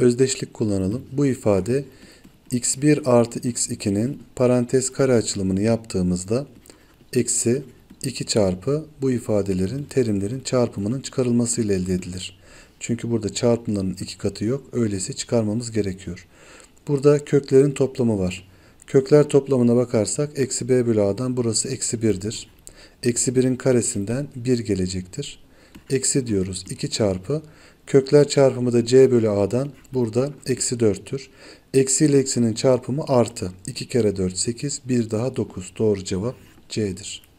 özdeşlik kullanalım. Bu ifade x1 artı x2'nin parantez kare açılımını yaptığımızda eksi 2 çarpı bu ifadelerin terimlerin çarpımının çıkarılmasıyla elde edilir. Çünkü burada çarpımların iki katı yok. Öyleyse çıkarmamız gerekiyor. Burada köklerin toplamı var. Kökler toplamına bakarsak eksi b bölü a'dan burası eksi 1'dir. Eksi 1'in karesinden 1 gelecektir eksi diyoruz. 2 çarpı kökler çarpımı da c bölü a'dan burada eksi 4'tür. Eksi ile eksinin çarpımı artı. 2 kere 4 8 Bir daha 9 doğru cevap c'dir.